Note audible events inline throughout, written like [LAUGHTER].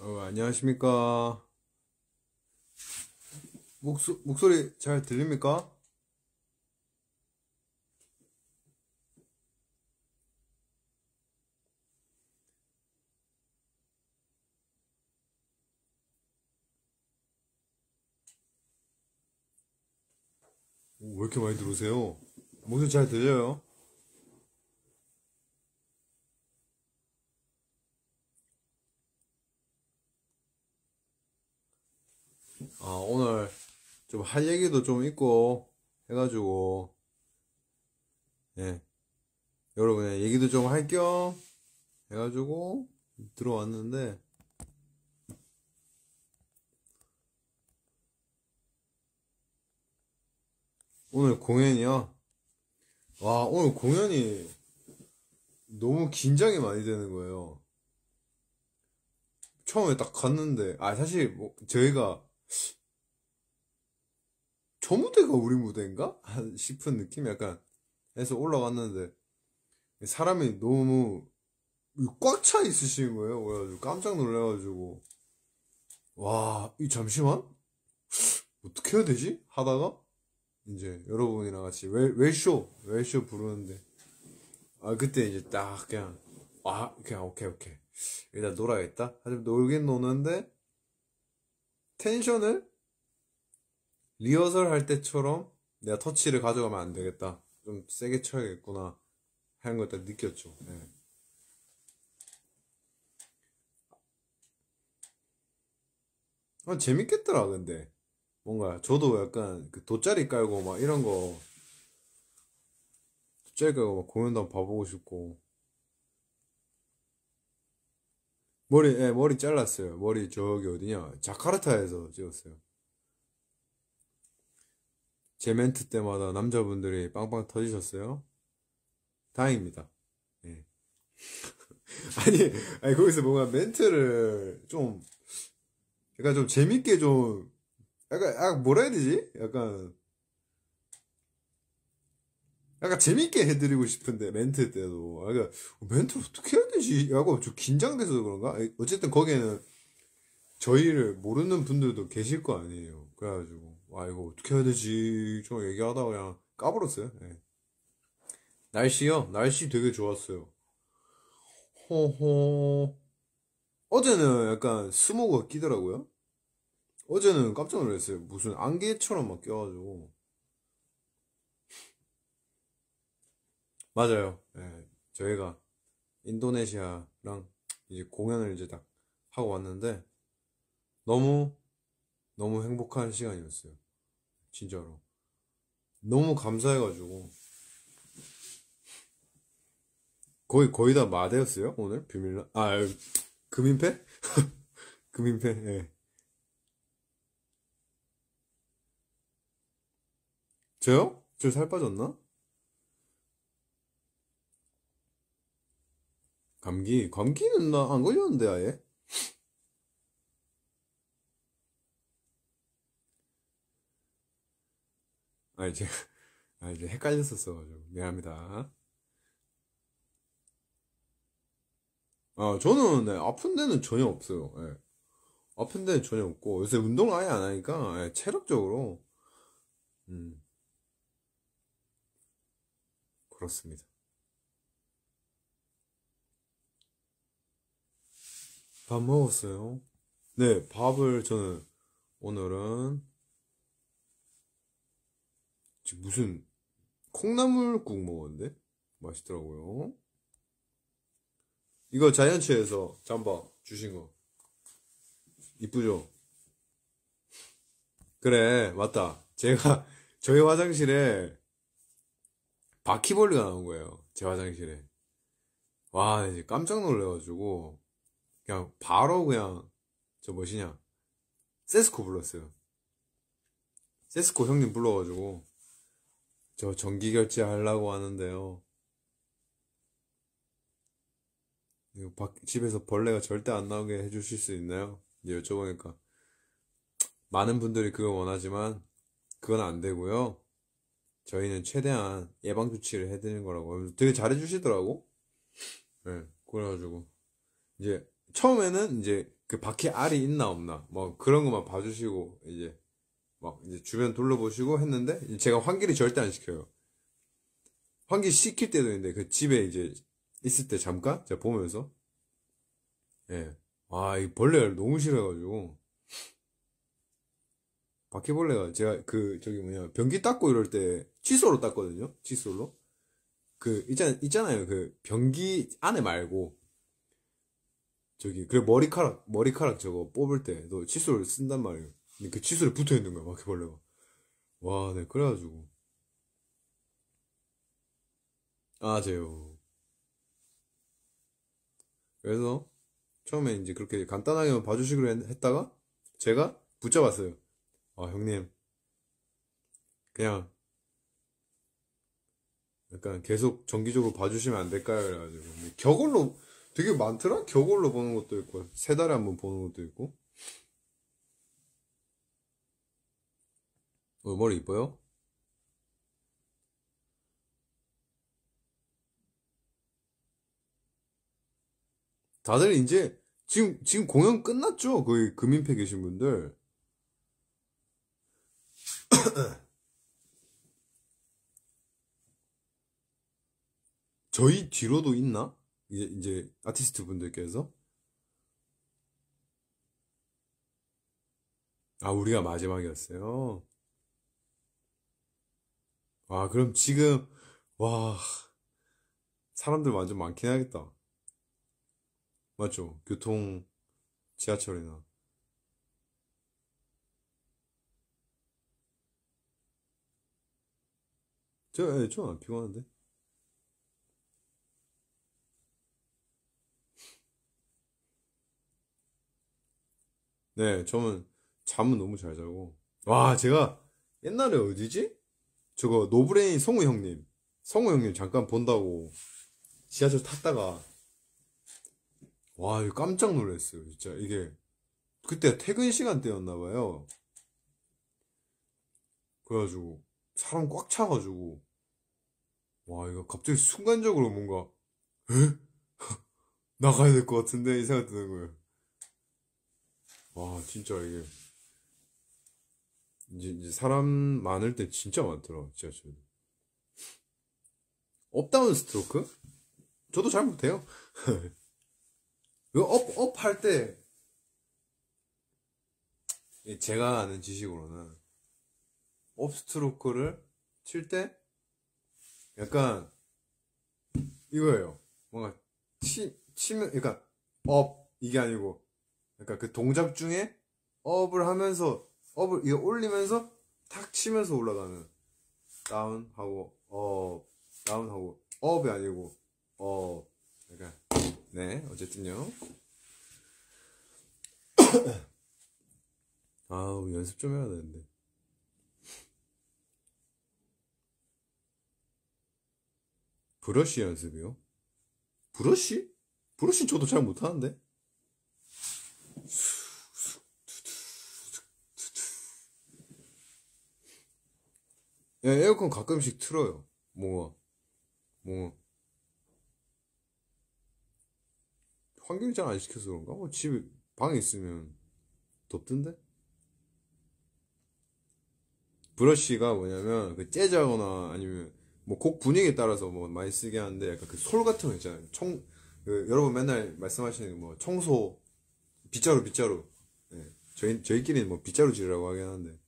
어, 안녕하십니까. 목소, 목소리 잘 들립니까? 이렇게 많이 들어오세요? 목소리 잘 들려요? 아, 오늘 좀 할 얘기도 좀 있고 해가지고, 예. 여러분의 얘기도 좀 할 겸 해가지고 들어왔는데, 오늘 공연이요? 와, 오늘 공연이 너무 긴장이 많이 되는 거예요. 처음에 딱 갔는데, 아, 사실 뭐 저희가 저 무대가 우리 무대인가? 싶은 느낌 약간 해서 올라갔는데 사람이 너무 꽉 차 있으신 거예요. 그래가지고 깜짝 놀래가지고 와, 이 잠시만 어떻게 해야 되지? 하다가 이제 여러분이랑 같이 웰, 웰쇼 웰쇼 부르는데 아 그때 이제 딱 그냥 아 그냥 오케이 오케이 일단 놀아야겠다 하지만 놀긴 노는데 텐션을 리허설 할 때처럼 내가 터치를 가져가면 안 되겠다 좀 세게 쳐야겠구나 하는 걸딱 느꼈죠 네. 아, 재밌겠더라 근데 뭔가 저도 약간 그 돗자리 깔고 막 이런 거 돗자리 깔고 막 공연도 한번 봐보고 싶고 머리 예 머리 잘랐어요 머리 저기 어디냐 자카르타에서 찍었어요 제 멘트 때마다 남자분들이 빵빵 터지셨어요 다행입니다 예 [LAUGHS] 아니 아니 거기서 뭔가 멘트를 좀 약간 좀 재밌게 좀 약간, 약간 아, 뭐라 해야 되지? 약간 약간 재밌게 해드리고 싶은데 멘트 때도 아, 그러니까 멘트 어떻게 해야 되지? 하고 좀 긴장돼서 그런가? 어쨌든 거기에는 저희를 모르는 분들도 계실 거 아니에요. 그래가지고 아 이거 어떻게 해야 되지? 좀 얘기하다 가 그냥 까불었어요. 네. 날씨요? 날씨 되게 좋았어요. 호호 어제는 약간 스모그가 끼더라고요. 어제는 깜짝 놀랐어요. 무슨 안개처럼 막 껴가지고. 맞아요. 네, 저희가 인도네시아랑 이제 공연을 이제 딱 하고 왔는데 너무 너무 행복한 시간이었어요. 진짜로. 너무 감사해가지고 거의 거의 다 마대였어요 오늘 비밀라 아 금인패 [LAUGHS] 금인패 예. 저요? 저살 빠졌나? 감기, 감기는 나 안 걸렸는데, 아예? 아, 이제, 아, 이제 헷갈렸었어. 가지고 미안합니다. 아, 저는, 네, 아픈 데는 전혀 없어요. 네. 아픈 데는 전혀 없고, 요새 운동을 아예 안 하니까, 네, 체력적으로, 음. 그렇습니다. 밥 먹었어요? 네, 밥을 저는 오늘은 지금 무슨 콩나물국 먹었는데 맛있더라고요. 이거 자이언츠에서 잠바 주신 거 이쁘죠? 그래 맞다. 제가 저희 화장실에 바퀴벌레가 나온 거예요. 제 화장실에. 와, 이제 깜짝 놀래가지고, 그냥 바로 그냥, 저 뭐시냐, 세스코 불렀어요. 세스코 형님 불러가지고, 저 전기 결제 하려고 하는데요. 이거 집에서 벌레가 절대 안 나오게 해주실 수 있나요? 이제 여쭤보니까 많은 분들이 그걸 원하지만 그건 안 되고요. 저희는 최대한 예방 조치를 해드리는 거라고 되게 잘해주시더라고. 예. 네, 그래가지고 이제 처음에는 이제 그 바퀴 알이 있나 없나 뭐 그런 것만 봐주시고 이제 막 이제 주변 둘러보시고 했는데 제가 환기를 절대 안 시켜요. 환기 시킬 때도 있는데 그 집에 이제 있을 때 잠깐 제가 보면서 예. 아, 이 벌레를 너무 싫어가지고 바퀴벌레가 제가 그 저기 뭐냐 변기 닦고 이럴 때 칫솔로 닦거든요. 칫솔로. 그 있잖아, 있잖아요. 그 변기 안에 말고 저기 그래 머리카락 머리카락 저거 뽑을 때도 칫솔을 쓴단 말이에요. 근데 그 칫솔에 붙어 있는 거야 바퀴벌레가. 와, 네 그래가지고 아, 제요. 그래서 처음에 이제 그렇게 간단하게 봐주시기로 했다가 제가 붙잡았어요. 어, 형님, 그냥, 약간 계속 정기적으로 봐주시면 안 될까요? 그래가지고. 격월로, 되게 많더라? 격월로 보는 것도 있고, 세 달에 한 번 보는 것도 있고. 어, 머리 이뻐요? 다들 이제, 지금, 지금 공연 끝났죠? 거의 금인패 계신 분들. [COUGHS] 저희 뒤로도 있나? 이제, 이제 아티스트 분들께서 아 우리가 마지막이었어요. 아 그럼 지금 와 사람들 완전 많긴 하겠다. 맞죠? 교통 지하철이나 제가 애초에 예, 안 피곤한데 네 저는 잠은 너무 잘 자고 와 제가 옛날에 어디지? 저거 노브레인 성우 형님 성우 형님 잠깐 본다고 지하철 탔다가 와 이거 깜짝 놀랐어요 진짜 이게 그때 퇴근 시간대였나 봐요 그래가지고 사람 꽉 차가지고 와 이거 갑자기 순간적으로 뭔가 에? [LAUGHS] 나가야 될 것 같은데 이 생각 드는 거예요. 와 진짜 이게 이제, 이제 사람 많을 때 진짜 많더라 지하철. 업다운 스트로크? 저도 잘 못해요. [LAUGHS] 업, 업 할 때, 예, 제가 아는 지식으로는, 업스트로크를 칠 때, 약간 이거예요. 뭔가 치 치면 그러니까 업 이게 아니고 그러니까 그 동작 중에 업을 하면서 업을 이거 올리면서 탁 치면서 올라가는 다운 하고 업 다운 하고 업이 아니고 업 약간 네 어쨌든요. [COUGHS] 아우 연습 좀 해야 되는데. 브러쉬 연습이요? 브러쉬? 브러쉬 저도 잘 못하는데? 야, 에어컨 가끔씩 틀어요. 뭐가? 뭐가? 환경이 잘안 시켜서 그런가? 어, 뭐 집에, 방에 있으면 덥던데? 브러쉬가 뭐냐면, 그째자거나 아니면 뭐곡 분위기에 따라서 뭐 많이 쓰게 하는데 약간 그 솔 같은 거 있잖아요. 청그 여러분 맨날 말씀하시는 뭐 청소 빗자루 빗자루. 네. 저희 저희끼리는 뭐 빗자루 질이라고 하긴 하는데.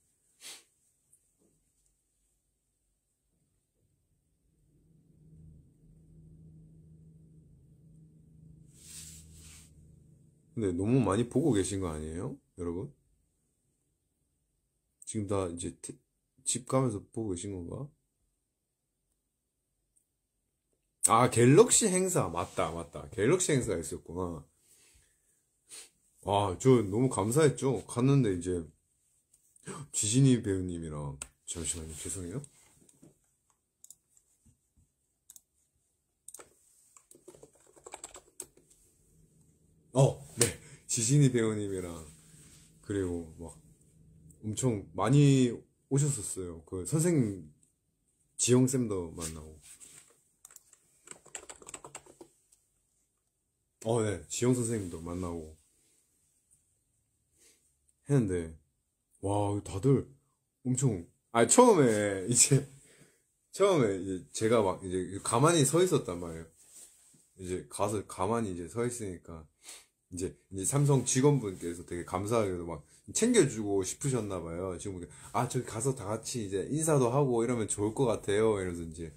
근데 너무 많이 보고 계신 거 아니에요? 여러분? 지금 다 이제 티, 집 가면서 보고 계신 건가? 아, 갤럭시 행사. 맞다, 맞다. 갤럭시 행사가 있었구나. 아, 저 너무 감사했죠. 갔는데 이제, 지진이 배우님이랑, 잠시만요. 죄송해요. 어, 네. 지진이 배우님이랑, 그리고 막, 엄청 많이 오셨었어요. 그 선생님, 지영쌤도 만나고. 어, 네. 지영 선생님도 만나고 했는데 와 다들 엄청 아 처음에 [LAUGHS] 이제 처음에 이제 제가 막 이제 가만히 서 있었단 말이에요. 이제 가서 가만히 이제 서 있으니까 이제, 이제 삼성 직원분께서 되게 감사하게도 막 챙겨주고 싶으셨나 봐요. 지금 아 저기 가서 다 같이 이제 인사도 하고 이러면 좋을 것 같아요. 이러면서 이제,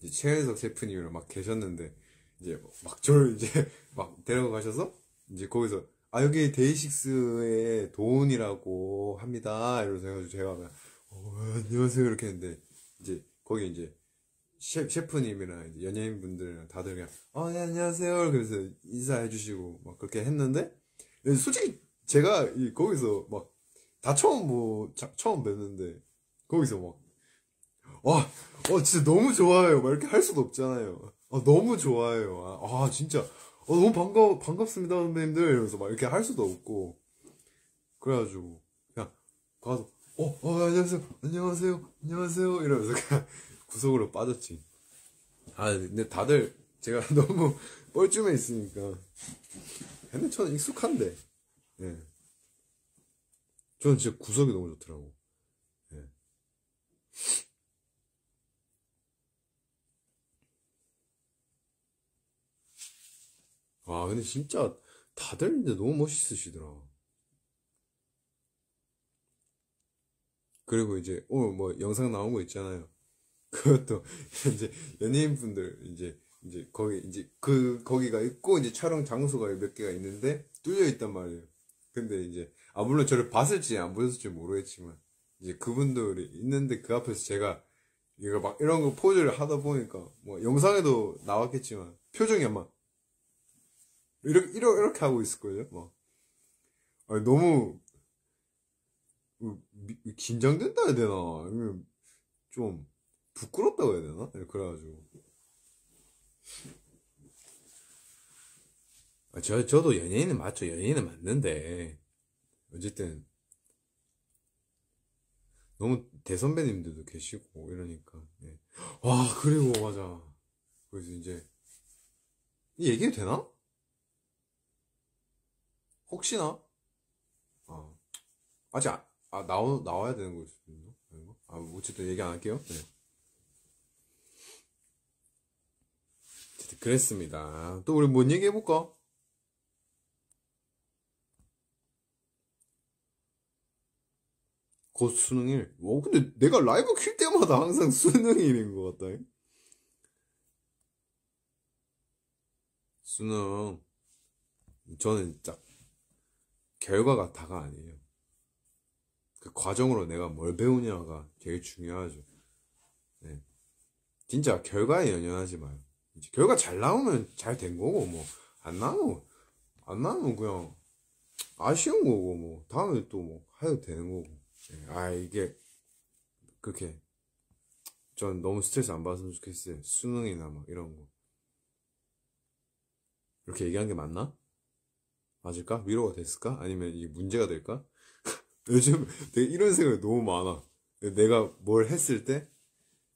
이제 최혜석 셰프님이랑 막 계셨는데 이제 뭐 막 저를 이제 [LAUGHS] 막 데려가셔서 이제 거기서 아 여기 데이식스의 돈이라고 합니다 이러면서 해가 제가 그냥, 어, 안녕하세요 이렇게 했는데 이제 거기 이제 셰프, 님이랑 연예인 분들이랑 다들 그냥 어 네, 안녕하세요 그래서 인사해 주시고 막 그렇게 했는데 솔직히 제가 거기서 막 다 처음 뭐 자, 처음 뵀는데 거기서 막 와, 와 어, 진짜 너무 좋아요 막 이렇게 할 수도 없잖아요 아, 너무 좋아요. 아, 아 진짜 어, 너무 반가 반갑습니다 선배님들 이러면서 막 이렇게 할 수도 없고 그래가지고 그냥 가서 어, 어 안녕하세요 안녕하세요 안녕하세요 이러면서 그냥 [LAUGHS] 구석으로 빠졌지. 아 근데 다들 제가 [LAUGHS] 너무 뻘쭘해 있으니까 근데 저는 익숙한데 예. 저는 진짜 구석이 너무 좋더라고. 예. 와, 근데 진짜 다들 근데 너무 멋있으시더라. 그리고 이제 오늘 뭐 영상 나온 거 있잖아요. [LAUGHS] 그것도 이제 연예인분들 이제 이제 거기 이제 그 거기가 있고 이제 촬영 장소가 몇 개가 있는데 뚫려 있단 말이에요. 근데 이제 아 물론 저를 봤을지 안 보셨을지 모르겠지만 이제 그분들이 있는데 그 앞에서 제가 이거 막 이런 거 포즈를 하다 보니까 뭐 영상에도 나왔겠지만 표정이 아마 이렇게, 이렇게, 이렇게 하고 있을거예요 막. 뭐. 아니, 너무, 음, 긴장된다 해야 되나? 좀, 부끄럽다고 해야 되나? 그래가지고. 아, 저, 저도 연예인은 맞죠. 연예인은 맞는데, 어쨌든, 너무 대선배님들도 계시고, 이러니까. 네. 예. 와, 아, 그리고, 맞아. 그래서 이제, 얘기해도 되나? 혹시나 어. 아직 아, 아 나오, 나와야 되는 거였어요 아, 어쨌든 얘기 안 할게요. 네. 어쨌든 그랬습니다. 또 우리 뭔 얘기 해볼까? 곧 수능일. 와, 근데 내가 라이브 킬 때마다 항상 수능일인 것 같다. 수능. 저는 딱 결과가 다가 아니에요. 그 과정으로 내가 뭘 배우냐가 제일 중요하죠. 네. 진짜 결과에 연연하지 마요. 결과 잘 나오면 잘 된 거고 뭐 안 나오면 안 나오면 그냥 아쉬운 거고 뭐 다음에 또뭐 해도 되는 거고. 네. 아 이게 그렇게 전 너무 스트레스 안 받았으면 좋겠어요. 수능이나 막 이런 거. 이렇게 얘기한 게 맞나? 맞을까? 위로가 됐을까? 아니면 이게 문제가 될까? [LAUGHS] 요즘 되게 이런 생각이 너무 많아. 내가 뭘 했을 때,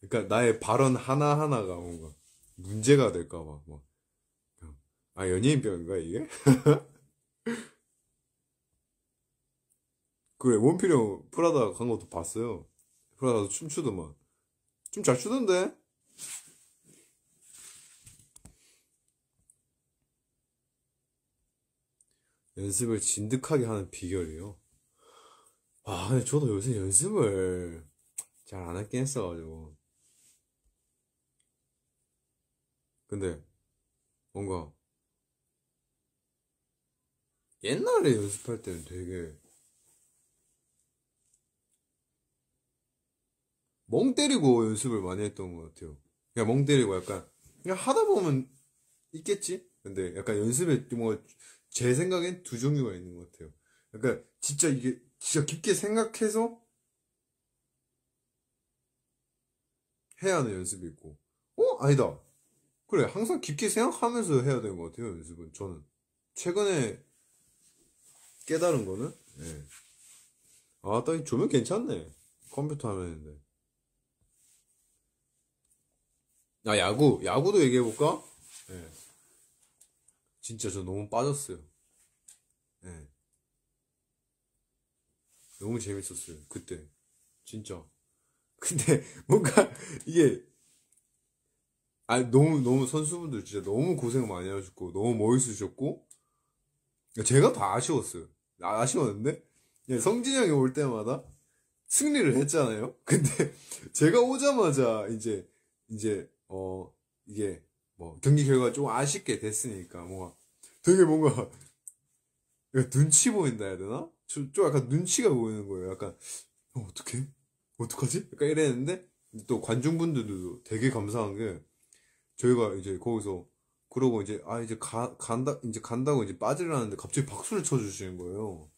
그러니까 나의 발언 하나하나가 뭔가 문제가 될까봐. 막. 뭐. 아, 연예인병인가, 이게? [LAUGHS] 그래, 원필이 형 프라다 간 것도 봤어요. 프라다도 춤추더만. 춤 잘 추던데? 연습을 진득하게 하는 비결이요. 아, 근데 저도 요새 연습을 잘 안했긴 했어가지고. 근데, 뭔가, 옛날에 연습할 때는 되게, 멍 때리고 연습을 많이 했던 것 같아요. 그냥 멍 때리고 약간, 그냥 하다 보면 있겠지? 근데 약간 연습에 뭐제 생각엔 두 종류가 있는 것 같아요. 그러니까 진짜 이게 진짜 깊게 생각해서 해야 하는 연습이 있고, 어? 아니다. 그래, 항상 깊게 생각하면서 해야 되는 것 같아요, 연습은. 저는. 최근에 깨달은 거는, 네. 아, 딱 조명 괜찮네. 컴퓨터 화면인데. 아, 야구. 야구도 얘기해볼까? 네. 진짜 저 너무 빠졌어요. 네. 너무 재밌었어요. 그때. 진짜. [LAUGHS] 근데 뭔가 이게 아 너무 너무 선수분들 진짜 너무 고생 많이 하셨고 너무 멋있으셨고 제가 다 아쉬웠어요. 아, 아쉬웠는데 성진이 형이 올 때마다 승리를 했잖아요. [LAUGHS] 근데 제가 오자마자 이제 이제 어 이게 뭐 경기 결과 좀 아쉽게 됐으니까 뭐 되게 뭔가 눈치 보인다 해야 되나? 좀, 좀 약간 눈치가 보이는 거예요. 약간 어, 어떡해? 어떡하지? 약간 이랬는데 또 관중분들도 되게 감사한 게 저희가 이제 거기서 그러고 이제 아 이제 가, 간다 이제 간다고 이제 빠지려는데 갑자기 박수를 쳐주시는 거예요.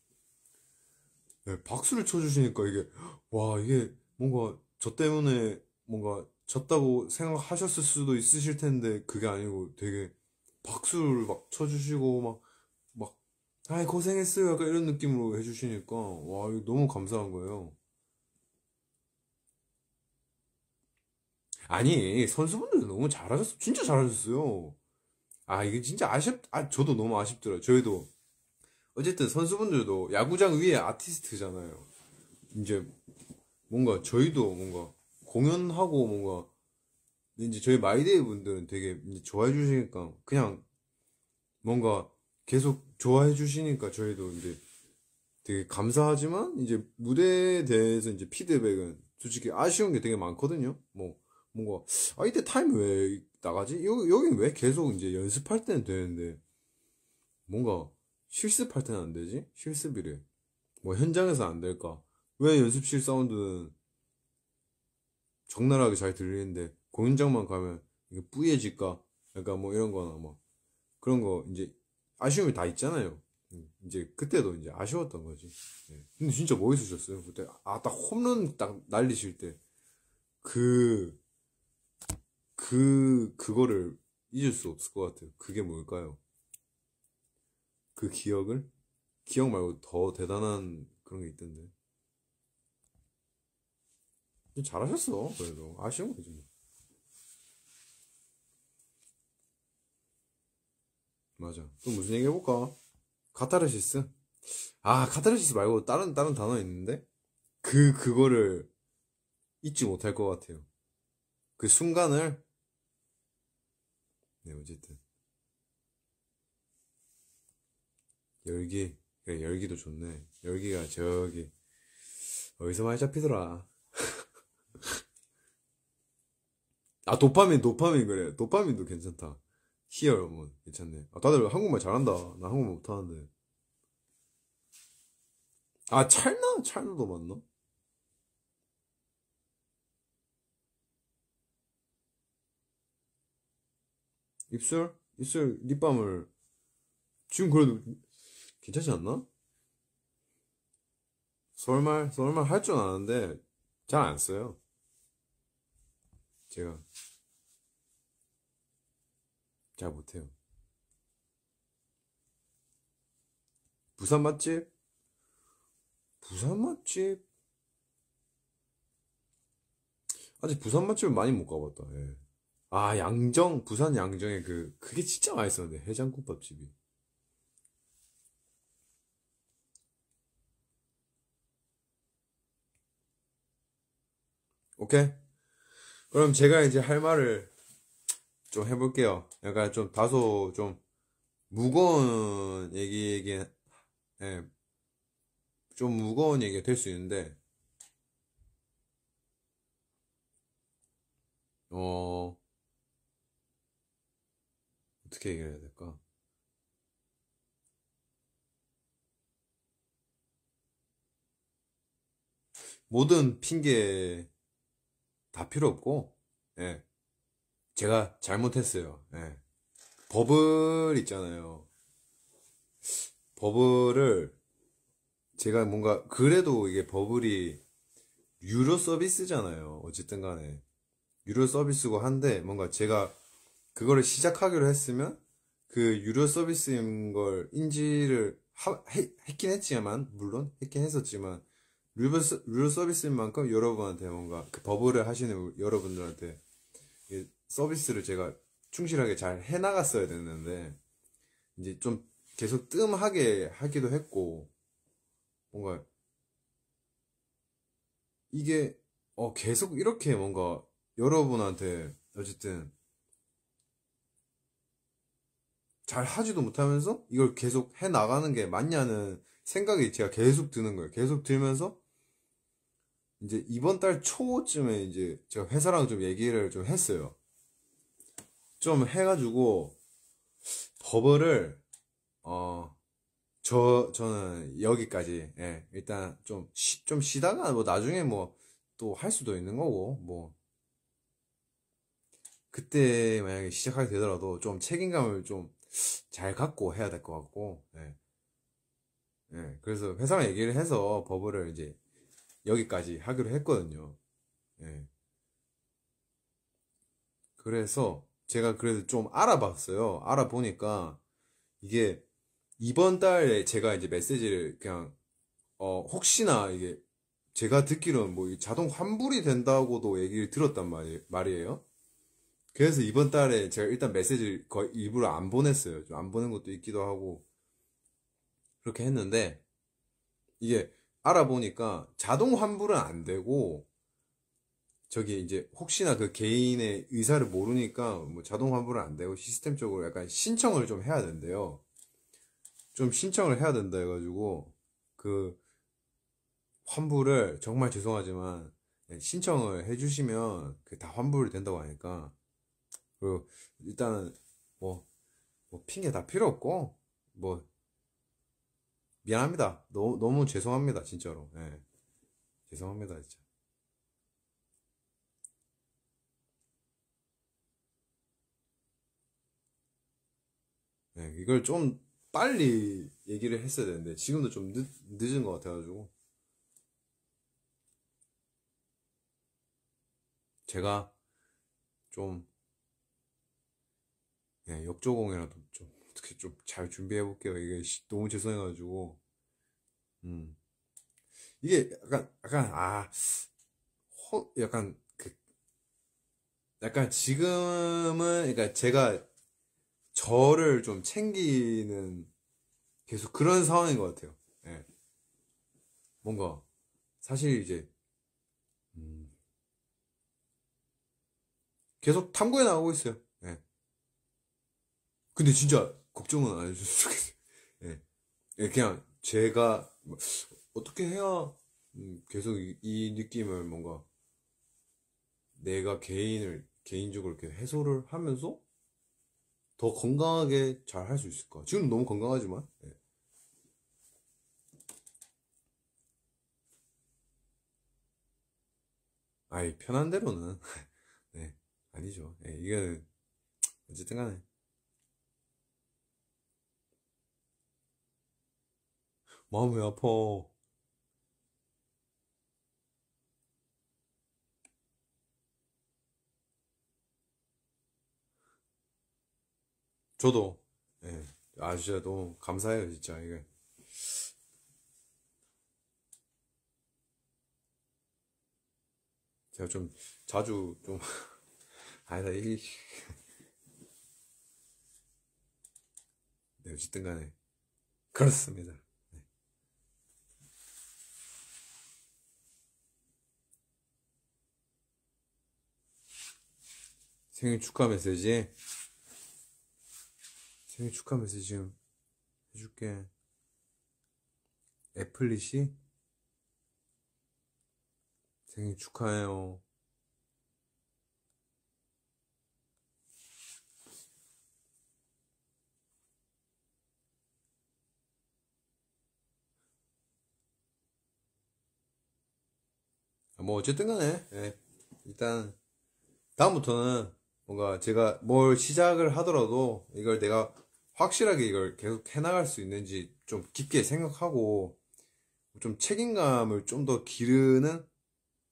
네, 박수를 쳐주시니까 이게 와 이게 뭔가 저 때문에 뭔가 졌다고 생각하셨을 수도 있으실 텐데 그게 아니고 되게 박수를 막 쳐주시고 막 막 아이 고생했어요 약간 이런 느낌으로 해주시니까 와 이거 너무 감사한 거예요. 아니 선수분들 너무 잘하셨어 진짜 잘하셨어요. 아 이게 진짜 아쉽 아 저도 너무 아쉽더라 저희도 어쨌든 선수분들도 야구장 위에 아티스트잖아요. 이제 뭔가 저희도 뭔가 공연하고 뭔가 근데 이제 저희 마이데이 분들은 되게 좋아해 주시니까 그냥 뭔가 계속 좋아해 주시니까 저희도 이제 되게 감사하지만 이제 무대에 대해서 이제 피드백은 솔직히 아쉬운 게 되게 많거든요. 뭐 뭔가 아 이때 타임 왜 나가지? 여기 여기 왜 계속 이제 연습할 때는 되는데 뭔가 실습할 때는 안 되지? 실습이래. 뭐 현장에서 안 될까? 왜 연습실 사운드는 적나라하게 잘 들리는데 공연장만 가면 이게 뿌얘질까 약간 뭐 이런거나 뭐 그런 거 이제 아쉬움이 다 있잖아요. 음, 이제 그때도 이제 아쉬웠던 거지. 예. 근데 진짜 멋있으셨어요. 그때 아 딱 홈런 딱 날리실 때 그 그, 그거를 잊을 수 없을 것 같아요. 그게 뭘까요? 그 기억을? 기억 말고 더 대단한 그런 게 있던데. 잘하셨어, 그래도. 아쉬운 거지, 뭐. 맞아. 그럼 무슨 얘기 해볼까? 카타르시스? 아, 카타르시스 말고 다른, 다른 단어 있는데? 그, 그거를 잊지 못할 것 같아요. 그 순간을. 네, 어쨌든. 열기. 그래, 열기도 좋네. 열기가 저기. 어디서 많이 잡히더라. [LAUGHS] 아, 도파민, 도파민, 그래. 도파민도 괜찮다. 히어 여러분 괜찮네 아, 다들 한국말 잘한다 나 한국말 못하는데 아 찰나? 찰나도 맞나? 입술? 입술 립밤을 지금 그래도 괜찮지 않나? 서울말 서울말 할줄 아는데 잘 안 써요 제가 잘 못해요. 부산 맛집? 부산 맛집? 아직 부산 맛집을 많이 못 가봤다. 예. 아 양정 부산 양정에 그 그게 진짜 맛있었는데 해장국밥집이. 오케이. 그럼 제가 이제 할 말을 좀 해볼게요. 약간 좀 다소 좀 무거운 얘기이긴, 예, 좀 무거운 얘기가 될 수 있는데, 어, 어떻게 얘기해야 될까? 모든 핑계 다 필요 없고, 예. 제가 잘못했어요. 네. 버블 있잖아요. 버블을 제가 뭔가 그래도 이게 버블이 유료 서비스잖아요. 어쨌든 간에 유료 서비스고 한데 뭔가 제가 그거를 시작하기로 했으면 그 유료 서비스인 걸 인지를 하, 했긴 했지만 물론 했긴 했었지만 유료, 서, 유료 서비스인 만큼 여러분한테 뭔가 그 버블을 하시는 여러분들한테 서비스를 제가 충실하게 잘 해나갔어야 됐는데 이제 좀 계속 뜸하게 하기도 했고 뭔가 이게 어 계속 이렇게 뭔가 여러분한테 어쨌든 잘 하지도 못하면서 이걸 계속 해 나가는 게 맞냐는 생각이 제가 계속 드는 거예요. 계속 들면서 이제 이번 달 초쯤에 이제 제가 회사랑 좀 얘기를 좀 했어요. 좀 해가지고 버블을 어저 저는 여기까지 예, 일단 좀좀 좀 쉬다가 뭐 나중에 뭐 또 할 수도 있는 거고 뭐 그때 만약에 시작하게 되더라도 좀 책임감을 좀 잘 갖고 해야 될 것 같고 예. 예, 그래서 회사랑 얘기를 해서 버블을 이제 여기까지 하기로 했거든요. 예. 그래서 제가 그래서좀 알아봤어요. 알아보니까 이게 이번 달에 제가 이제 메시지를 그냥 어 혹시나 이게 제가 듣기로는 뭐 자동 환불이 된다고도 얘기를 들었단 말이, 말이에요. 그래서 이번 달에 제가 일단 메시지를 거의 일부러 안 보냈어요. 좀안 보낸 것도 있기도 하고 그렇게 했는데 이게 알아보니까 자동 환불은 안 되고 저기 이제 혹시나 그 개인의 의사를 모르니까 뭐 자동 환불은 안 되고 시스템적으로 약간 신청을 좀 해야 된대요. 좀 신청을 해야 된다 해가지고 그 환불을 정말 죄송하지만 예, 신청을 해주시면 그 다 환불 이 된다고 하니까 그리고 일단은 뭐, 뭐 핑계 다 필요 없고 뭐 미안합니다 너무 너무 죄송합니다 진짜로 예 죄송합니다 진짜 네, 이걸 좀 빨리 얘기를 했어야 되는데 지금도 좀 늦, 늦은 것 같아가지고 제가 좀 네, 역조공이라도 좀 어떻게 좀 잘 준비해 볼게요 이게 너무 죄송해가지고 음 이게 약간 약간 아 허, 약간 그 약간 지금은 그러니까 제가 저를 좀 챙기는 계속 그런 상황인 것 같아요. 네. 뭔가 사실 이제 음, 계속 탐구해 나가고 있어요. 네. 근데 진짜 걱정은 안 해주셨으면 좋겠어요. 네. 그냥 제가 뭐 어떻게 해야 음, 계속 이 느낌을 뭔가 내가 개인을 개인적으로 이렇게 해소를 하면서 더 건강하게 잘 할 수있을 거야. 지금 너무 건강하지만. 네. 아이, 편한 대로는. [LAUGHS] 네, 아니죠. 네, 예, 이거 어쨌든 간에. 마음이 아파. 저도 예. 아 진짜 너무 감사해요 진짜 이게 제가 좀 자주 좀 [LAUGHS] 아니다 이 [LAUGHS] 네, 어쨌든 간에 그렇습니다 네. 생일 축하 메시지에 생일 축하 메시지 좀 해줄게. 애플릿이 생일 축하해요. 아, 뭐 어쨌든 간에 네. 일단 다음부터는 뭔가 제가 뭘 시작을 하더라도 이걸 내가 확실하게 이걸 계속 해나갈 수 있는지 좀 깊게 생각하고 좀 책임감을 좀 더 기르는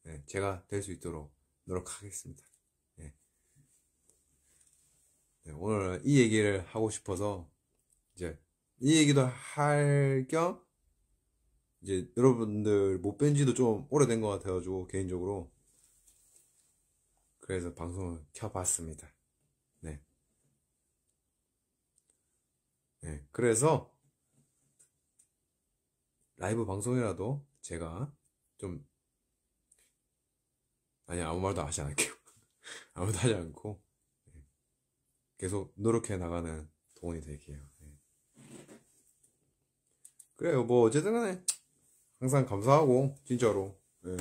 예, 제가 될 수 있도록 노력하겠습니다. 예. 네, 오늘 이 얘기를 하고 싶어서 이제 이 얘기도 할 겸 이제 여러분들 못 뵌 지도 좀 오래된 것 같아가지고 개인적으로 그래서 방송을 켜봤습니다. 네. 네, 그래서 라이브 방송이라도 제가 좀 아니 아무 말도 하지 않을게요. [LAUGHS] 아무도 하지 않고 네, 계속 노력해 나가는 동원이 될게요. 네. 그래요. 뭐 어쨌든 간에 항상 감사하고 진짜로 네,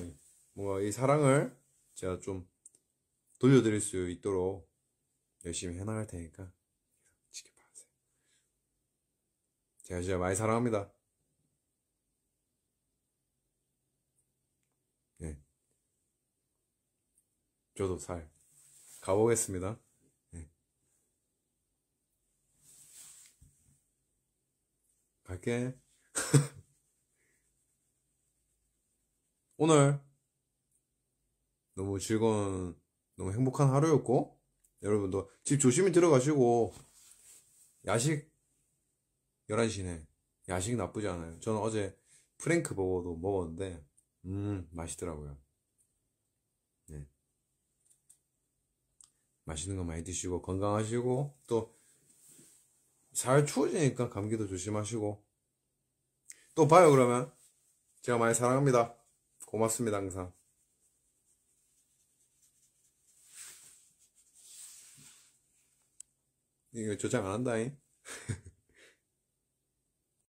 뭔가 이 사랑을 제가 좀 돌려드릴 수 있도록 열심히 해나갈 테니까 제가 진짜 많이 사랑합니다. 예. 저도 잘 가보겠습니다. 예. 갈게. [LAUGHS] 오늘 너무 즐거운, 너무 행복한 하루였고, 여러분도 집 조심히 들어가시고, 야식 11시네. 야식 나쁘지 않아요. 저는 어제 프랭크 버거도 먹었는데, 음, 맛있더라고요. 네. 맛있는 거 많이 드시고, 건강하시고, 또, 살 추워지니까 감기도 조심하시고. 또 봐요, 그러면. 제가 많이 사랑합니다. 고맙습니다, 항상. 이거 저장 안 한다잉. [LAUGHS]